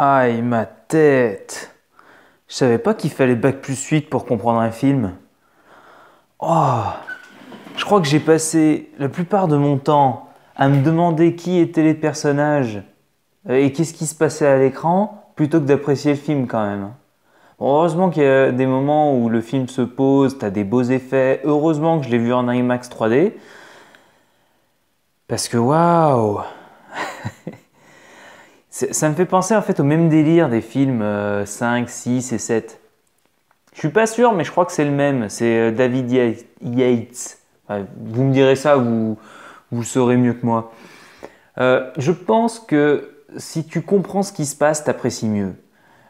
Aïe, ma tête Je savais pas qu'il fallait bac plus 8 pour comprendre un film. Oh Je crois que j'ai passé la plupart de mon temps à me demander qui étaient les personnages euh, et qu'est-ce qui se passait à l'écran plutôt que d'apprécier le film quand même. heureusement qu'il y a des moments où le film se pose, t'as des beaux effets. Heureusement que je l'ai vu en IMAX 3D. Parce que waouh Ça me fait penser en fait au même délire des films 5, euh, 6 et 7. Je suis pas sûr, mais je crois que c'est le même. C'est euh, David Yates. vous me direz ça, vous, vous le saurez mieux que moi. Euh, je pense que si tu comprends ce qui se passe, t'apprécies mieux.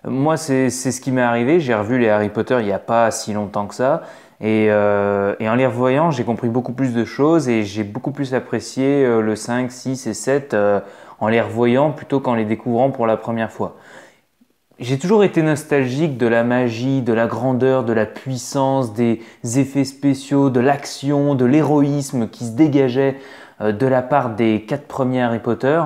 Moi, c'est ce qui m'est arrivé. J'ai revu les Harry Potter il n'y a pas si longtemps que ça. Et, en les revoyant, j'ai compris beaucoup plus de choses et j'ai beaucoup plus apprécié le 5, 6 et 7 en les revoyant plutôt qu'en les découvrant pour la première fois. J'ai toujours été nostalgique de la magie, de la grandeur, de la puissance, des effets spéciaux, de l'action, de l'héroïsme qui se dégageait euh, de la part des quatre premiers Harry Potter.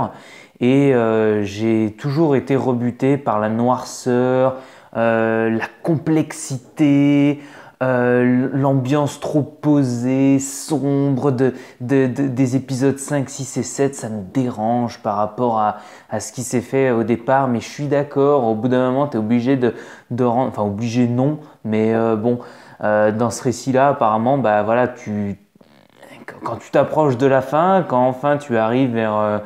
Et euh, j'ai toujours été rebuté par la noirceur, euh, la complexité, euh, l'ambiance trop posée, sombre de, des épisodes 5, 6 et 7, ça me dérange par rapport à, ce qui s'est fait au départ, mais je suis d'accord, au bout d'un moment, tu es obligé de, de rendre, enfin obligé non, mais euh, bon, euh, dans ce récit-là, apparemment, bah voilà, tu, quand tu t'approches de la fin, quand enfin tu arrives vers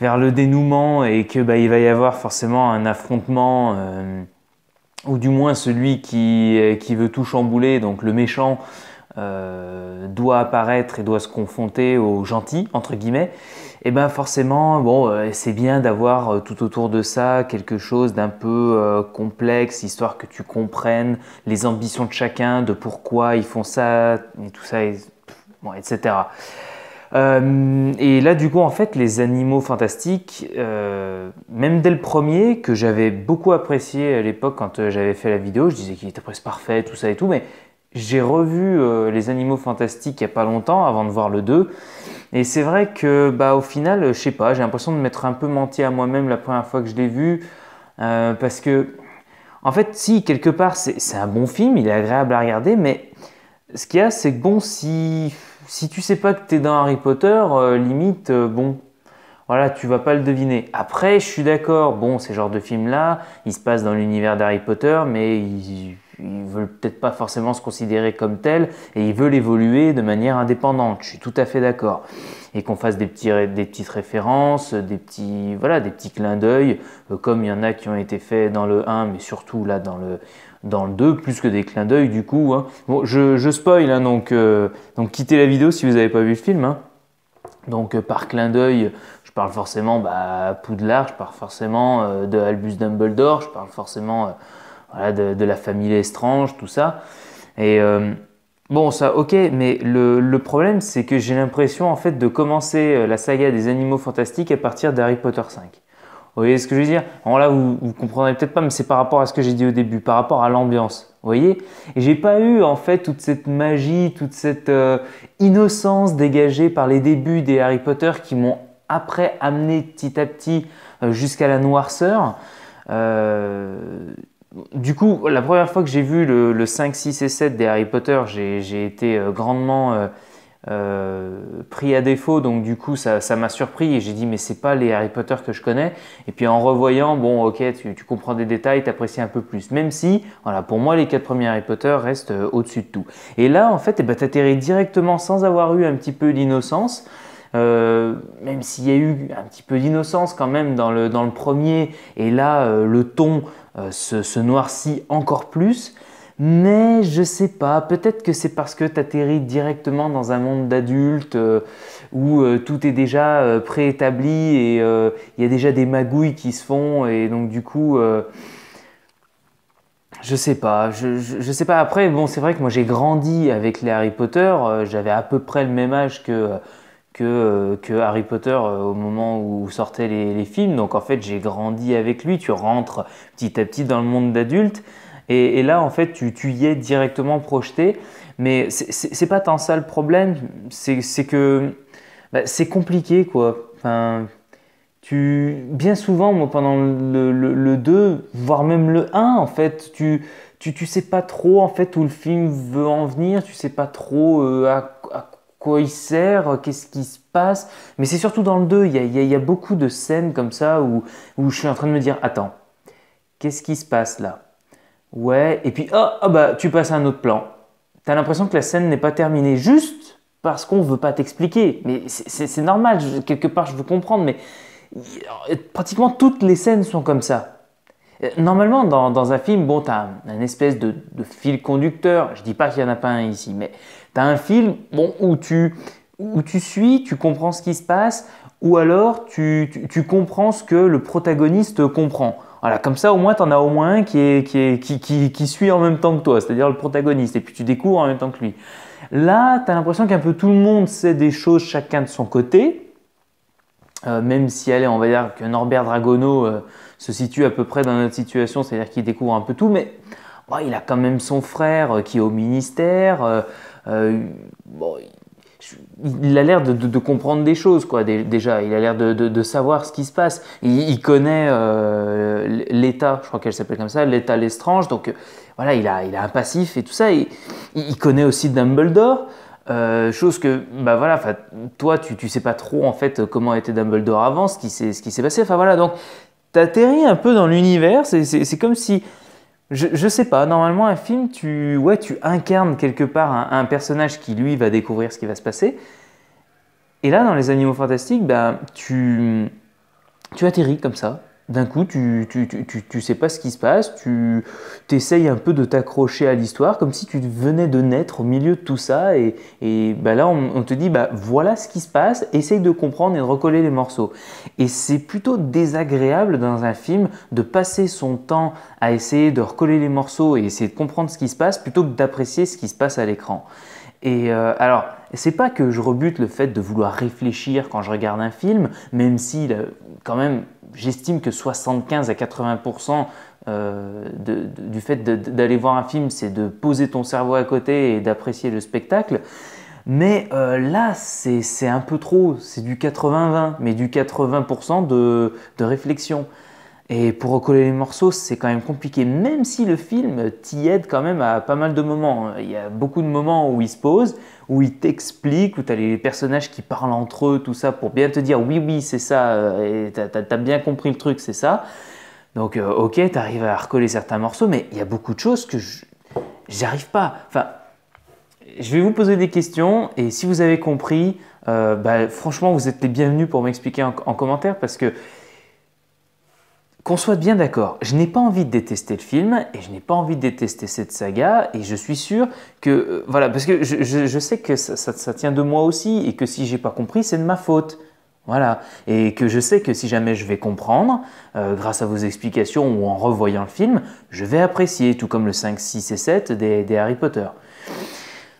vers le dénouement et que bah, il va y avoir forcément un affrontement ou du moins celui euh, qui, veut tout chambouler, donc le méchant, euh, doit apparaître et doit se confronter au gentil, entre guillemets, et eh bien forcément, bon, euh, c'est bien d'avoir tout autour de ça quelque chose d'un peu complexe, histoire que tu comprennes les ambitions de chacun, de pourquoi ils font ça, et tout ça, etc. Euh, et là, du coup, en fait, les animaux fantastiques, euh, même dès le premier, que j'avais beaucoup apprécié à l'époque quand euh, j'avais fait la vidéo, je disais qu'il était presque parfait, tout ça et tout, mais j'ai revu les animaux fantastiques il n'y a pas longtemps avant de voir le 2. Et c'est vrai que, bah, au final, je sais pas, j'ai l'impression de m'être un peu menti à moi-même la première fois que je l'ai vu, parce que, en fait, si, quelque part, c'est un bon film, il est agréable à regarder, mais ce qu'il y a, c'est que bon, si, si tu sais pas que t'es dans Harry Potter, euh, limite, euh, bon, voilà, tu vas pas le deviner. Après, je suis d'accord, bon, ces genres de films-là, ils se passent dans l'univers d'Harry Potter, mais ils, il veulent peut-être pas forcément se considérer comme tel et ils veulent évoluer de manière indépendante. Je suis tout à fait d'accord. Et qu'on fasse des, petits, des petites références, des petits, voilà, des petits clins d'œil, euh, comme il y en a qui ont été faits dans le 1, mais surtout là dans le, dans le 2, plus que des clins d'œil du coup. Hein. Bon, je, spoil, hein, donc, euh, donc quittez la vidéo si vous n'avez pas vu le film. Hein. Donc euh, par clins d'œil, je parle forcément bah, Poudlard, je parle forcément de Albus Dumbledore, je parle forcément de, la famille étrange tout ça. Et euh, bon, ça, ok, mais le, problème, c'est que j'ai l'impression en fait de commencer euh, la saga des animaux fantastiques à partir d'Harry Potter 5. Vous voyez ce que je veux dire Alors là, vous, ne comprendrez peut-être pas, mais c'est par rapport à ce que j'ai dit au début, par rapport à l'ambiance. Vous voyez j'ai pas eu en fait toute cette magie, toute cette euh, innocence dégagée par les débuts des Harry Potter qui m'ont après amené petit à petit jusqu'à la noirceur. Euh, du coup, la première fois que j'ai vu le, 5, 6 et 7 des Harry Potter, j'ai été euh, grandement euh, euh, pris à défaut, donc du coup ça m'a surpris et j'ai dit mais c'est pas les Harry Potter que je connais. Et puis en revoyant, bon ok, tu, comprends des détails, apprécies un peu plus. Même si, pour moi les quatre premiers Harry Potter restent au-dessus de tout. Et là en fait, eh ben, directement sans avoir eu un petit peu d'innocence. Euh, même s'il y a eu un petit peu d'innocence quand même dans le, dans le premier, et là euh, le ton euh, se, noircit encore plus. Mais je sais pas, peut-être que c'est parce que tu atterris directement dans un monde d'adultes où tout est déjà préétabli et il y a déjà des magouilles qui se font, et donc du coup. Je sais pas, je, sais pas. Après, bon, c'est vrai que moi j'ai grandi avec les Harry Potter, j'avais à peu près le même âge que, que, euh, que Harry Potter euh, au moment où sortaient les, films. Donc en fait, j'ai grandi avec lui. Tu rentres petit à petit dans le monde d'adulte. Et, là, en fait, tu, tu y es directement projeté. Mais c'est pas tant ça le problème. C'est que bah, c'est compliqué, quoi. Enfin, tu, bien souvent, moi, pendant le, 2, voire même le 1, en fait, tu, tu, sais pas trop en fait où le film veut en venir, tu sais pas trop euh, à, à il sert, qu'est-ce qui se passe. Mais c'est surtout dans le 2, il y, y a, beaucoup de scènes comme ça où, où je suis en train de me dire, attends, qu'est-ce qui se passe là Ouais, et puis, oh, bah, tu passes à un autre plan. T'as l'impression que la scène n'est pas terminée juste parce qu'on ne veut pas t'expliquer. Mais c'est normal, quelque part je veux comprendre, mais pratiquement toutes les scènes sont comme ça. Euh, normalement, dans, un film, bon, tu as un espèce de, fil conducteur. Je dis pas qu'il n'y en a pas un ici, mais tu as un film bon, où, tu, où tu suis, tu comprends ce qui se passe, ou alors tu, tu, comprends ce que le protagoniste comprend. Voilà, comme ça, au moins, tu en as au moins un qui, est, qui, qui, qui suit en même temps que toi, c'est-à-dire le protagoniste, et puis tu découvres en même temps que lui. Là, tu as l'impression qu'un peu tout le monde sait des choses chacun de son côté, euh, même si elle est, on va dire que Norbert Dragono euh, se situe à peu près dans notre situation, c'est-à-dire qu'il découvre un peu tout, mais il a quand même son frère euh, qui est au ministère. il a l'air de, comprendre des choses, quoi, déjà. Il a l'air de, savoir ce qui se passe. Il, connaît l'État, je crois qu'elle s'appelle comme ça, l'État Lestrange. Donc voilà, il a, il a, un passif et tout ça. Et, il, connaît aussi Dumbledore. Euh, chose que, bah voilà, toi, tu, tu sais pas trop en fait comment était Dumbledore avant, ce qui s'est, ce qui s'est passé. Enfin voilà, donc t'atterris un peu dans l'univers. C'est, c'est, comme si, je, je sais pas, normalement un film, tu, ouais, tu incarnes quelque part un, personnage qui lui va découvrir ce qui va se passer. Et là, dans les Animaux Fantastiques, ben tu, tu atterris comme ça. D'un coup, tu tu, sais pas ce qui se passe, tu essayes un peu de t'accrocher à l'histoire, comme si tu venais de naître au milieu de tout ça, et, et bah là, on, te dit, bah, voilà ce qui se passe, essaye de comprendre et de recoller les morceaux. Et c'est plutôt désagréable dans un film de passer son temps à essayer de recoller les morceaux et essayer de comprendre ce qui se passe, plutôt que d'apprécier ce qui se passe à l'écran. Et euh, alors, c'est pas que je rebute le fait de vouloir réfléchir quand je regarde un film, même si euh, quand même j'estime que 75 à 80% euh, du fait d'aller voir un film, c'est de poser ton cerveau à côté et d'apprécier le spectacle. Mais là, c'est un peu trop, c'est du 80-20, mais du 80% de réflexion. Et pour recoller les morceaux, c'est quand même compliqué, même si le film t'y aide quand même à pas mal de moments. Hein. Il y a beaucoup de moments où il se pose, où il t'explique, où tu as les personnages qui parlent entre eux, tout ça, pour bien te dire oui, oui, c'est ça, euh, t'as as bien compris le truc, c'est ça. Donc, euh, ok, t'arrives à recoller certains morceaux, mais il y a beaucoup de choses que j'arrive pas. Enfin, je vais vous poser des questions et si vous avez compris, euh, bah, franchement, vous êtes les bienvenus pour m'expliquer en, commentaire parce que qu'on soit bien d'accord, je n'ai pas envie de détester le film et je n'ai pas envie de détester cette saga et je suis sûr que euh, voilà parce que je, sais que ça, tient de moi aussi et que si j'ai pas compris c'est de ma faute. Voilà, et que je sais que si jamais je vais comprendre, euh, grâce à vos explications ou en revoyant le film, je vais apprécier, tout comme le 5, 6 et 7 des, Harry Potter.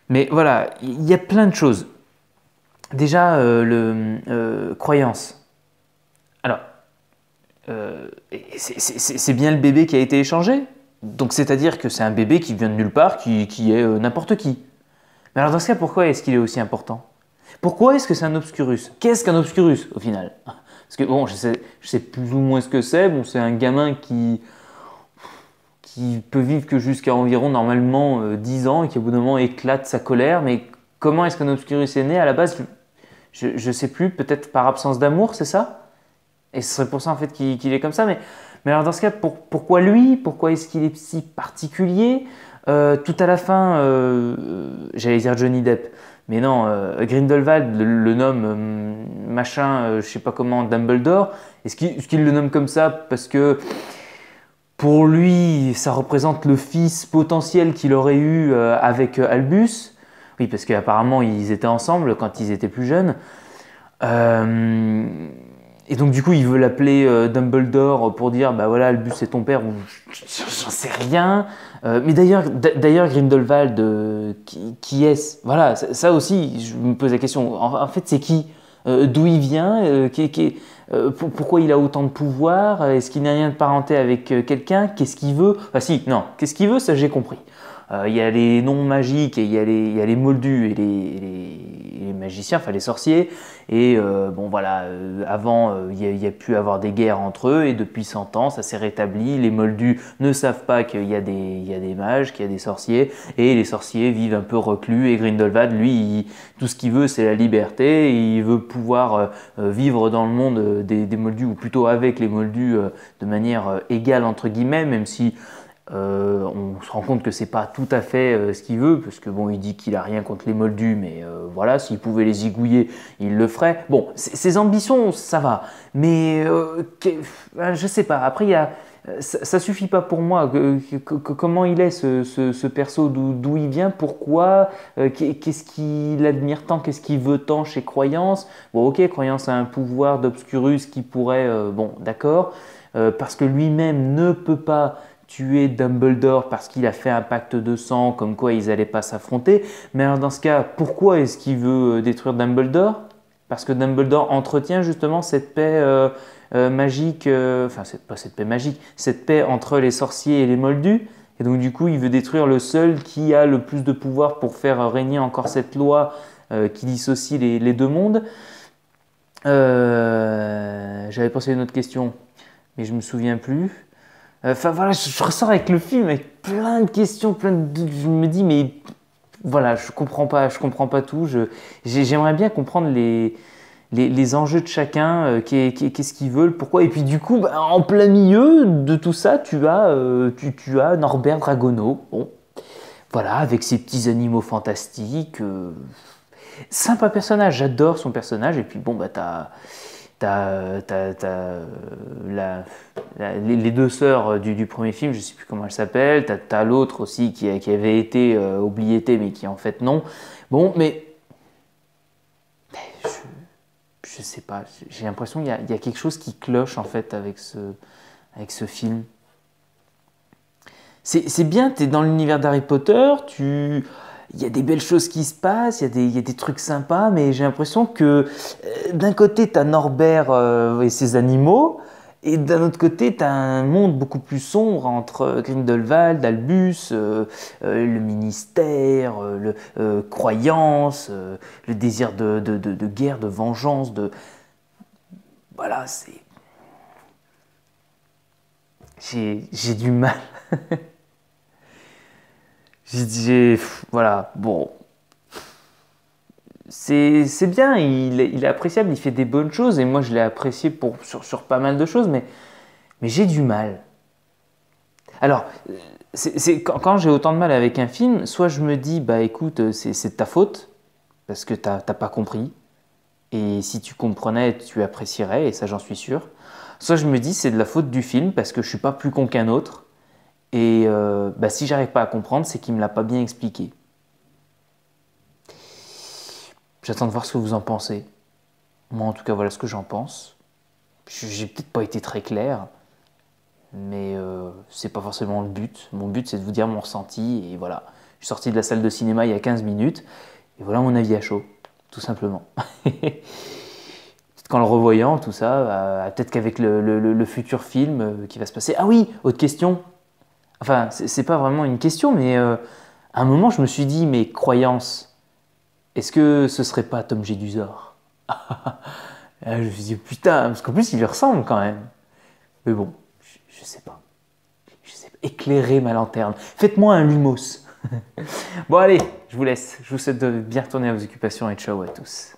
Mais voilà, il y a plein de choses. Déjà, euh, le, croyance. Euh, c'est bien le bébé qui a été échangé. Donc c'est-à-dire que c'est un bébé qui vient de nulle part, qui, est euh, n'importe qui. Mais alors dans ce cas, pourquoi est-ce qu'il est aussi important Pourquoi est-ce que c'est un obscurus Qu'est-ce qu'un obscurus au final Parce que bon, je sais, plus ou moins ce que c'est. Bon, c'est un gamin qui qui peut vivre que jusqu'à environ normalement 10 euh, ans et qui au bout d'un moment éclate sa colère. Mais comment est-ce qu'un obscurus est né À la base, je ne sais plus, peut-être par absence d'amour, c'est ça et ce serait pour ça en fait qu'il est comme ça. Mais, alors dans ce cas, pourquoi lui Pourquoi est-ce qu'il est si particulier euh, Tout à la fin, euh, euh, j'allais dire Johnny Depp. Mais non, Grindelwald le, nomme machin, je sais pas comment, Dumbledore. Est-ce qu'il le nomme comme ça parce que pour lui, ça représente le fils potentiel qu'il aurait eu avec Albus Oui, parce qu'apparemment ils étaient ensemble quand ils étaient plus jeunes. Euh, et donc du coup, il veut l'appeler euh, Dumbledore pour dire bah voilà, le bus c'est ton père. Ou... J'en sais rien. Euh, mais d'ailleurs, Grindelwald, euh, qui, est-ce Voilà, ça aussi, je me pose la question. En, fait, c'est qui D'où il vient Pourquoi il a autant de pouvoir Est-ce qu'il n'a rien de parenté avec quelqu'un Qu'est-ce qu'il veut Enfin si, non. Qu'est-ce qu'il veut Ça, j'ai compris. Euh, il y a les noms magiques et il y a les, moldus et les, magiciens, enfin les sorciers. Et euh, bon voilà, euh, avant il y, a pu avoir des guerres entre eux et depuis 100 ans ça s'est rétabli. Les moldus ne savent pas qu'il y, a des mages, qu'il y a des sorciers et les sorciers vivent un peu reclus. Et Grindelwald, lui, tout ce qu'il veut c'est la liberté. il veut pouvoir vivre dans le monde des, des, moldus ou plutôt avec les moldus de manière égale entre guillemets, même si euh, on se rend compte que c'est pas tout à fait euh, ce qu'il veut, parce que bon, il dit qu'il a rien contre les Moldus, mais euh, voilà, s'il pouvait les gouiller il le ferait. Bon, ses ambitions, ça va, mais je sais pas. Après, ça, suffit pas pour moi. comment il est ce, ce perso, d'où il vient, pourquoi, qu'est-ce qu'il admire tant, qu'est-ce qu'il veut tant chez Croyance. Bon, ok, Croyance a un pouvoir d'obscurus qui pourrait, bon, d'accord, parce que lui-même ne peut pas tuer Dumbledore parce qu'il a fait un pacte de sang, comme quoi ils n'allaient pas s'affronter. Mais alors dans ce cas, pourquoi est-ce qu'il veut euh, détruire Dumbledore Parce que Dumbledore entretient justement cette paix euh, euh, magique, enfin pas cette paix magique, cette paix entre les sorciers et les moldus. Et donc du coup, il veut détruire le seul qui a le plus de pouvoir pour faire régner encore cette loi qui dissocie les, deux mondes. J'avais pensé à une autre question, mais je me souviens plus. Euh, enfin voilà, je, ressors avec le film avec plein de questions, plein de, je me dis mais voilà, je comprends pas, je comprends pas tout. j'aimerais bien comprendre les, les, enjeux de chacun, euh, qu'est-ce qu'ils veulent, pourquoi. Et puis du coup, bah, en plein milieu de tout ça, tu as, euh, tu, tu, as Norbert Dragono. Bon, voilà, avec ses petits animaux fantastiques. sympa personnage, j'adore son personnage. Et puis bon, bah t'as T'as, euh, les deux sœurs euh, du, premier film, je sais plus comment elles s'appellent. T'as, l'autre aussi qui, euh, qui avait été euh, mais qui en fait non. Bon, mais. Je, je sais pas. J'ai l'impression qu'il y a, y, a quelque chose qui cloche en fait avec ce, avec ce film. C'est, c'est bien, t'es dans l'univers d'Harry Potter, tu il y a des belles choses qui se passent, il y a des, trucs sympas, mais j'ai l'impression que euh, d'un côté, tu as Norbert euh, et ses animaux, et d'un autre côté, tu as un monde beaucoup plus sombre entre euh, Grindelwald, Albus, le ministère, le croyance, le désir de, de, guerre, de vengeance, de... Voilà, c'est... J'ai du mal. J'ai dit, voilà, bon. C'est bien, il, est appréciable, il fait des bonnes choses, et moi je l'ai apprécié pour, sur, pas mal de choses, mais, mais j'ai du mal. Alors, c'est quand, quand j'ai autant de mal avec un film, soit je me dis, bah écoute, c'est de ta faute, parce que t'as pas compris, et si tu comprenais, tu apprécierais, et ça j'en suis sûr. Soit je me dis, c'est de la faute du film, parce que je suis pas plus con qu'un autre, et euh, bah, si j'arrive pas à comprendre, c'est qu'il me l'a pas bien expliqué. J'attends de voir ce que vous en pensez. Moi, en tout cas, voilà ce que j'en pense. J'ai peut-être pas été très clair, mais euh, c'est pas forcément le but. Mon but, c'est de vous dire mon ressenti. Et voilà, je suis sorti de la salle de cinéma il y a 15 minutes, et voilà mon avis à chaud, tout simplement. peut-être qu'en le revoyant, tout ça, euh, peut-être qu'avec le, futur film qui va se passer. Ah oui, autre question Enfin, c'est pas vraiment une question, mais euh, à un moment, je me suis dit, mais croyance, est-ce que ce serait pas Tom Duzor Je me suis dit, putain, parce qu'en plus, il lui ressemble quand même. Mais bon, je, sais pas. Je sais pas. Éclairez ma lanterne. Faites-moi un lumos. bon, allez, je vous laisse. Je vous souhaite de bien retourner à vos occupations et ciao à tous.